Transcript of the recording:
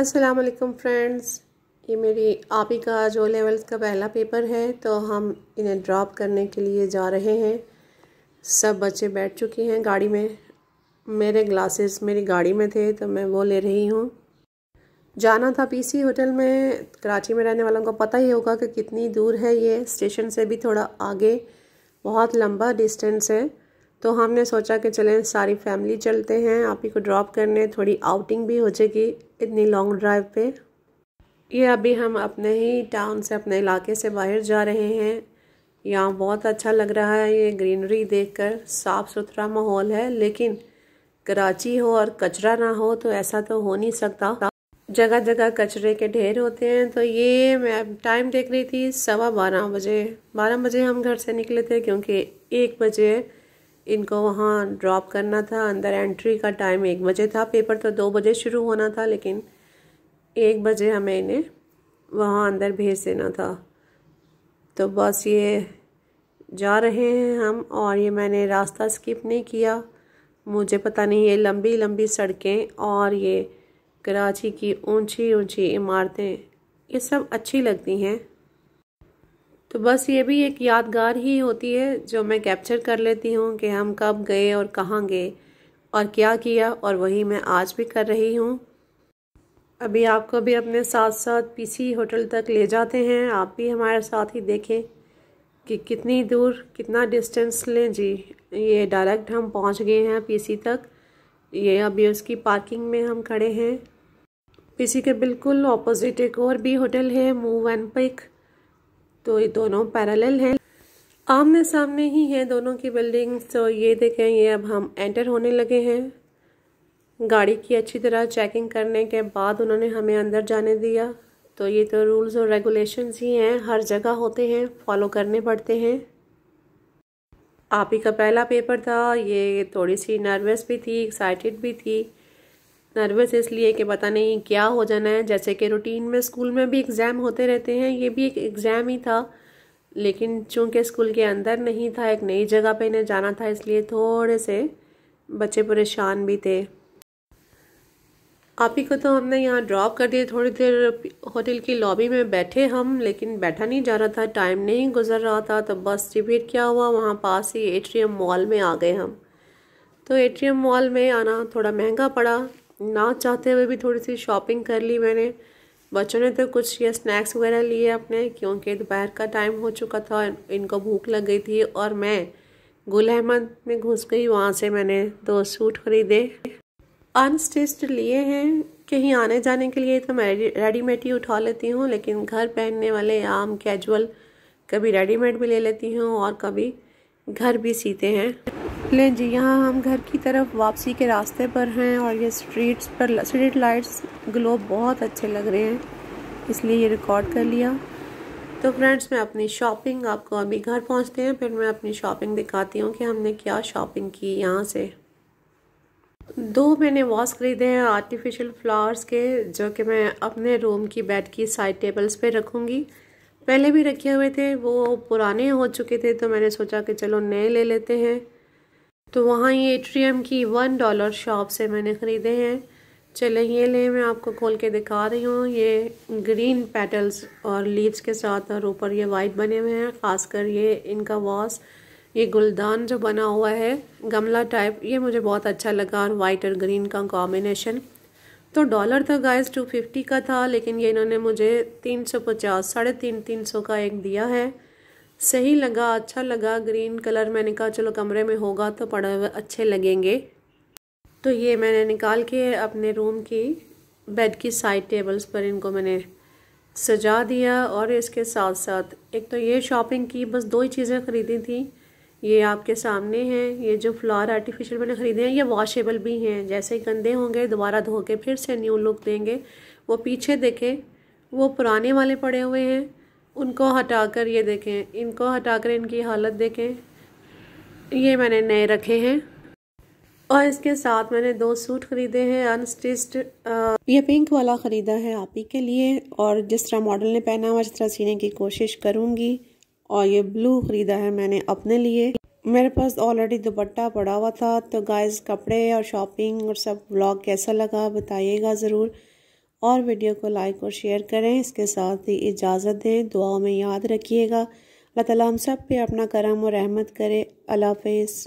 अस्सलाम वालेकुम फ्रेंड्स ये मेरी आप ही का जो लेवल्स का पहला पेपर है तो हम इन्हें ड्रॉप करने के लिए जा रहे हैं सब बच्चे बैठ चुके हैं गाड़ी में मेरे ग्लासेस मेरी गाड़ी में थे तो मैं वो ले रही हूँ जाना था पीसी होटल में कराची में रहने वालों को पता ही होगा कि कितनी दूर है ये स्टेशन से भी थोड़ा आगे बहुत लंबा डिस्टेंस है तो हमने सोचा कि चलें सारी फैमिली चलते हैं आप ही को ड्रॉप करने थोड़ी आउटिंग भी हो जाएगी इतनी लॉन्ग ड्राइव पे ये अभी हम अपने ही टाउन से अपने इलाके से बाहर जा रहे हैं यहाँ बहुत अच्छा लग रहा है ये ग्रीनरी देखकर साफ़ सुथरा माहौल है लेकिन कराची हो और कचरा ना हो तो ऐसा तो हो नहीं सकता जगह जगह कचरे के ढेर होते हैं तो ये मैं टाइम देख रही थी सवा बारह बजे बारह बजे हम घर से निकले थे क्योंकि एक बजे इनको वहाँ ड्रॉप करना था अंदर एंट्री का टाइम एक बजे था पेपर तो दो बजे शुरू होना था लेकिन एक बजे हमें इन्हें वहाँ अंदर भेज देना था तो बस ये जा रहे हैं हम और ये मैंने रास्ता स्किप नहीं किया मुझे पता नहीं ये लंबी लंबी सड़कें और ये कराची की ऊंची ऊंची इमारतें ये सब अच्छी लगती हैं तो बस ये भी एक यादगार ही होती है जो मैं कैप्चर कर लेती हूँ कि हम कब गए और कहाँ गए और क्या किया और वही मैं आज भी कर रही हूँ अभी आपको भी अपने साथ साथ पीसी होटल तक ले जाते हैं आप भी हमारे साथ ही देखें कि कितनी दूर कितना डिस्टेंस लें जी ये डायरेक्ट हम पहुंच गए हैं पीसी तक ये अभी उसकी पार्किंग में हम खड़े हैं पीसी के बिल्कुल ऑपोजिट एक और भी होटल है मूव एंड पिक तो ये दोनों पैरेलल हैं आमने सामने ही हैं दोनों की बिल्डिंग्स तो ये देखें ये अब हम एंटर होने लगे हैं गाड़ी की अच्छी तरह चेकिंग करने के बाद उन्होंने हमें अंदर जाने दिया तो ये तो रूल्स और रेगुलेशंस ही हैं हर जगह होते हैं फॉलो करने पड़ते हैं आप ही का पहला पेपर था ये थोड़ी सी नर्वस भी थी एक्साइटेड भी थी नर्वस इसलिए कि पता नहीं क्या हो जाना है जैसे कि रूटीन में स्कूल में भी एग्ज़ाम होते रहते हैं ये भी एक एग्ज़ाम ही था लेकिन चूंकि स्कूल के अंदर नहीं था एक नई जगह पे इन्हें जाना था इसलिए थोड़े से बच्चे परेशान भी थे आप ही को तो हमने यहाँ ड्रॉप कर दिया थोड़ी देर होटल की लॉबी में बैठे हम लेकिन बैठा नहीं जा रहा था टाइम नहीं गुजर रहा था तो बस जी फिर क्या हुआ वहाँ पास ही एट्रियम मॉल में आ गए हम तो एट्रियम मॉल में आना थोड़ा महंगा पड़ा ना चाहते हुए भी थोड़ी सी शॉपिंग कर ली मैंने बच्चों ने तो कुछ ये स्नैक्स वगैरह लिए अपने क्योंकि दोपहर का टाइम हो चुका था इनको भूख लग गई थी और मैं गुल अहमद में घुस गई वहाँ से मैंने दो सूट खरीदे अनस्टिस्ट लिए हैं कहीं आने जाने के लिए तो मैं रेडीमेड ही उठा लेती हूँ लेकिन घर पहनने वाले आम कैजुअल कभी रेडीमेड भी ले लेती हूँ और कभी घर भी सीते हैं ले जी यहाँ हम घर की तरफ वापसी के रास्ते पर हैं और ये स्ट्रीट्स पर स्ट्रीट लाइट्स ग्लो बहुत अच्छे लग रहे हैं इसलिए ये रिकॉर्ड कर लिया तो फ्रेंड्स मैं अपनी शॉपिंग आपको अभी घर पहुँचते हैं फिर मैं अपनी शॉपिंग दिखाती हूँ कि हमने क्या शॉपिंग की यहाँ से दो मैंने वॉस खरीदे हैं आर्टिफिशियल फ्लावर्स के जो कि मैं अपने रूम की बेड की साइड टेबल्स पे रखूँगी पहले भी रखे हुए थे वो पुराने हो चुके थे तो मैंने सोचा कि चलो नए ले लेते हैं तो वहाँ ये एट्रियम की वन डॉलर शॉप से मैंने ख़रीदे हैं चले ये ले मैं आपको खोल के दिखा रही हूँ ये ग्रीन पेटल्स और लीव्स के साथ और ऊपर ये वाइट बने हुए हैं ख़ासकर ये इनका वॉस ये गुलदान जो बना हुआ है गमला टाइप ये मुझे बहुत अच्छा लगा और वाइट और ग्रीन का कॉम्बिनेशन तो डॉलर था गाइस टू फिफ्टी का था लेकिन ये इन्होंने मुझे तीन सौ पचास साढ़े तीन तीन सौ का एक दिया है सही लगा अच्छा लगा ग्रीन कलर मैंने कहा चलो कमरे में होगा तो पड़े हुए अच्छे लगेंगे तो ये मैंने निकाल के अपने रूम की बेड की साइड टेबल्स पर इनको मैंने सजा दिया और इसके साथ साथ एक तो ये शॉपिंग की बस दो ही चीज़ें ख़रीदी थी ये आपके सामने हैं ये जो फ्लावर आर्टिफिशियल मैंने ख़रीदे हैं ये वॉशेबल भी हैं जैसे ही गंदे होंगे दोबारा धो के फिर से न्यू लुक देंगे वो पीछे देखें वो पुराने वाले पड़े हुए हैं उनको हटाकर ये देखें इनको हटाकर इनकी हालत देखें ये मैंने नए रखे हैं और इसके साथ मैंने दो सूट ख़रीदे हैं अनस्टिच्ड ये पिंक वाला ख़रीदा है आप ही के लिए और जिस तरह मॉडल ने पहना हुआ जिस तरह सीने की कोशिश करूँगी और ये ब्लू ख़रीदा है मैंने अपने लिए मेरे पास ऑलरेडी दुपट्टा पड़ा हुआ था तो गाइस कपड़े और शॉपिंग और सब ब्लॉग कैसा लगा बताइएगा ज़रूर और वीडियो को लाइक और शेयर करें इसके साथ ही इजाज़त दें दुआओं में याद रखिएगा अल्लाह ताला हम सब पे अपना करम और रहमत करे अल्लाह हाफिज़